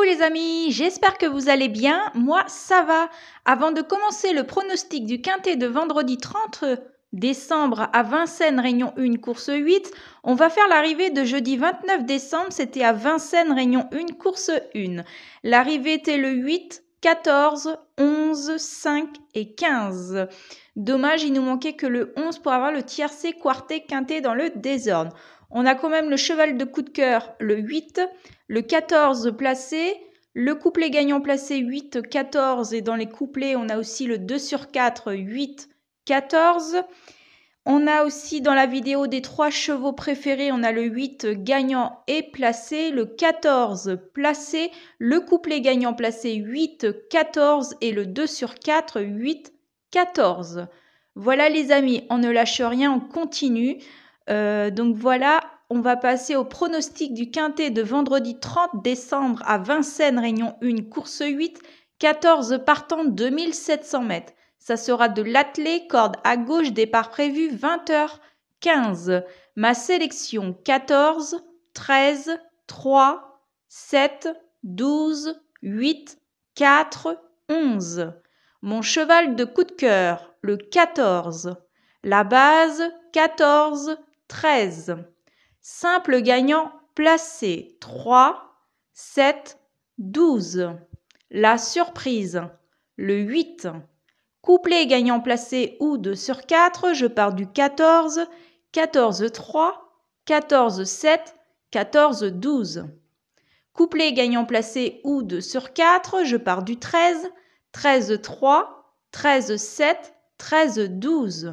Coucou les amis, j'espère que vous allez bien. Moi, ça va. Avant de commencer le pronostic du quintet de vendredi 30 décembre à Vincennes, Réunion 1, course 8, on va faire l'arrivée de jeudi 29 décembre, c'était à Vincennes, Réunion 1, course 1. L'arrivée était le 8, 14, 11, 5 et 15. Dommage, il nous manquait que le 11 pour avoir le tiercé, quartet, quintet dans le désordre. On a quand même le cheval de coup de cœur, le 8, le 14 placé, le couplet gagnant placé 8, 14, et dans les couplets, on a aussi le 2 sur 4, 8, 14. On a aussi dans la vidéo des trois chevaux préférés, on a le 8 gagnant et placé, le 14 placé, le couplet gagnant placé 8, 14 et le 2 sur 4, 8, 14. Voilà les amis, on ne lâche rien, on continue. Euh, donc voilà, on va passer au pronostic du quintet de vendredi 30 décembre à Vincennes, Réunion 1, course 8, 14 partant 2700 mètres. Ça sera de l'attelé, corde à gauche, départ prévu 20h15. Ma sélection 14, 13, 3, 7, 12, 8, 4, 11. Mon cheval de coup de cœur, le 14. La base, 14, 13. Simple gagnant placé 3, 7, 12. La surprise le 8. Couplet gagnant placé ou 2 sur 4, je pars du 14, 14, 3, 14, 7, 14, 12. Couplet gagnant placé ou 2 sur 4, je pars du 13, 13, 3, 13, 7, 13, 12.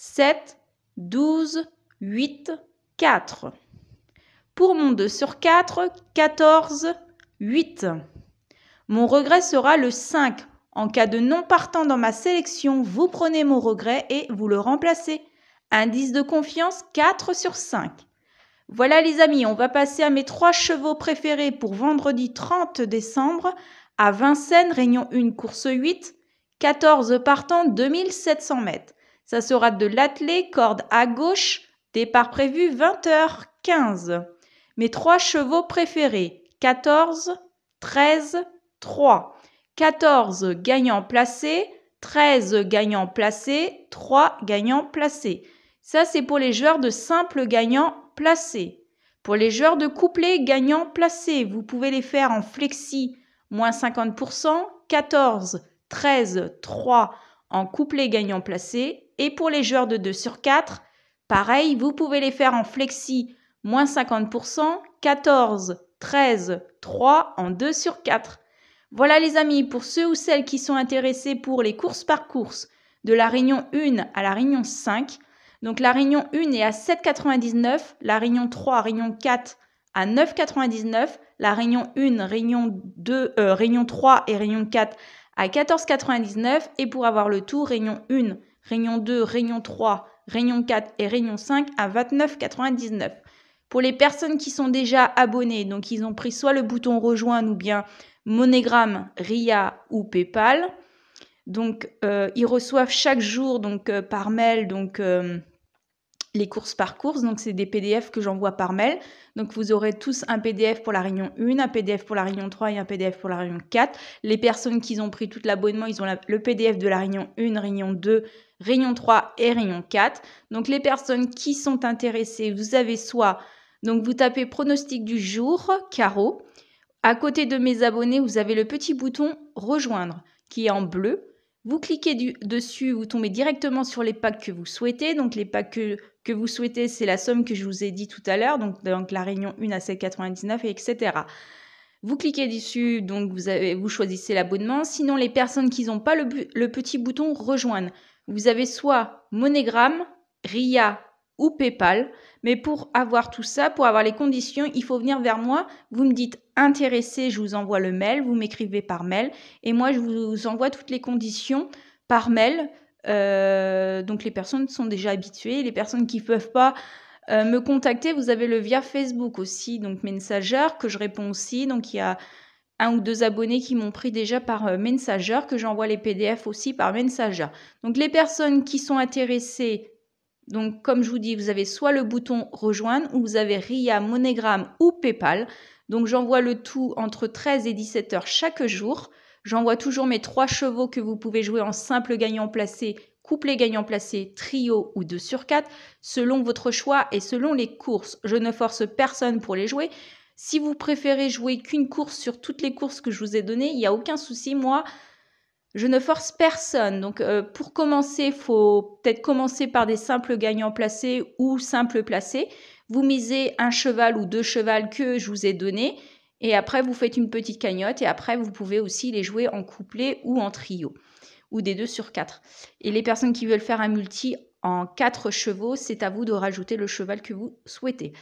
7, 12, 8, 4. Pour mon 2 sur 4, 14, 8. Mon regret sera le 5. En cas de non partant dans ma sélection, vous prenez mon regret et vous le remplacez. Indice de confiance 4 sur 5. Voilà les amis, on va passer à mes trois chevaux préférés pour vendredi 30 décembre à Vincennes, Réunion 1, course 8, 14 partant, 2700 mètres. Ça sera de l'attelé, corde à gauche, départ prévu 20h15. Mes trois chevaux préférés, 14, 13, 3. 14 gagnant placé, 13 gagnants placé, 3 gagnants placés. Ça, c'est pour les joueurs de simple gagnant placé. Pour les joueurs de couplet gagnant placés, vous pouvez les faire en flexi, moins 50%, 14, 13, 3, en couplet gagnant placé. Et pour les joueurs de 2 sur 4, pareil, vous pouvez les faire en flexi moins 50%, 14, 13, 3 en 2 sur 4. Voilà les amis, pour ceux ou celles qui sont intéressés pour les courses par course de la Réunion 1 à la Réunion 5. Donc la Réunion 1 est à 7,99, la Réunion 3, Réunion 4 à 9,99, la Réunion 1, Réunion 2, euh, Réunion 3 et Réunion 4 à 14,99 et pour avoir le tout, Réunion 1, Réunion 2, Réunion 3, Réunion 4 et Réunion 5 à 29,99. Pour les personnes qui sont déjà abonnées, donc ils ont pris soit le bouton rejoindre ou bien Monogramme, RIA ou PayPal. Donc euh, ils reçoivent chaque jour donc euh, par mail donc euh, les courses par course. Donc, c'est des PDF que j'envoie par mail. Donc, vous aurez tous un PDF pour la réunion 1, un PDF pour la réunion 3 et un PDF pour la réunion 4. Les personnes qui ont pris tout l'abonnement, ils ont le PDF de la réunion 1, réunion 2, réunion 3 et réunion 4. Donc, les personnes qui sont intéressées, vous avez soit... Donc, vous tapez pronostic du jour, carreau. À côté de mes abonnés, vous avez le petit bouton rejoindre qui est en bleu. Vous cliquez dessus, vous tombez directement sur les packs que vous souhaitez. Donc les packs que que vous souhaitez, c'est la somme que je vous ai dit tout à l'heure, donc, la réunion 1 à 7,99, etc. Vous cliquez dessus, donc vous, avez, vous choisissez l'abonnement. Sinon, les personnes qui n'ont pas le, petit bouton rejoignent. vous avez soit Monogramme, RIA ou PayPal. Mais pour avoir tout ça, pour avoir les conditions, il faut venir vers moi. Vous me dites intéressé, je vous envoie le mail, vous m'écrivez par mail et moi je vous envoie toutes les conditions par mail euh, donc les personnes sont déjà habituées. Les personnes qui ne peuvent pas euh, me contacter, vous avez le via Facebook aussi, donc Messenger, que je réponds aussi. Donc il y a un ou deux abonnés qui m'ont pris déjà par euh, Messenger, que j'envoie les PDF aussi par Messenger. Donc les personnes qui sont intéressées, donc comme je vous dis, vous avez soit le bouton rejoindre ou vous avez RIA, Monogram ou PayPal. Donc j'envoie le tout entre 13 et 17 heures chaque jour. J'envoie toujours mes trois chevaux que vous pouvez jouer en simple gagnant placé, couplet gagnant placé, trio ou 2 sur 4, selon votre choix et selon les courses. Je ne force personne pour les jouer. Si vous préférez jouer qu'une course sur toutes les courses que je vous ai données, il n'y a aucun souci. Moi, je ne force personne. Donc, euh, pour commencer, il faut peut-être commencer par des simples gagnants placés ou simples placés. Vous misez un cheval ou deux chevals que je vous ai donnés. Et après, vous faites une petite cagnotte et après, vous pouvez aussi les jouer en couplet ou en trio, ou des deux sur quatre. Et les personnes qui veulent faire un multi en quatre chevaux, c'est à vous de rajouter le cheval que vous souhaitez.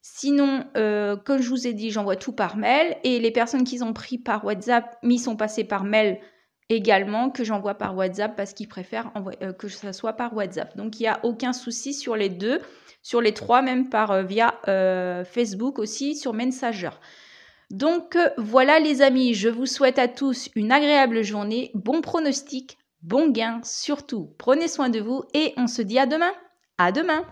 Sinon, euh, comme je vous ai dit, j'envoie tout par mail et les personnes qui ont pris par WhatsApp m'y sont passées par mail également que j'envoie par WhatsApp parce qu'ils préfèrent euh, que ce soit par WhatsApp. Donc il n'y a aucun souci sur les deux, sur les trois, même par euh, via Facebook aussi sur Messenger. Donc euh, voilà les amis, je vous souhaite à tous une agréable journée, bon pronostic, bon gain surtout. Prenez soin de vous et on se dit à demain. À demain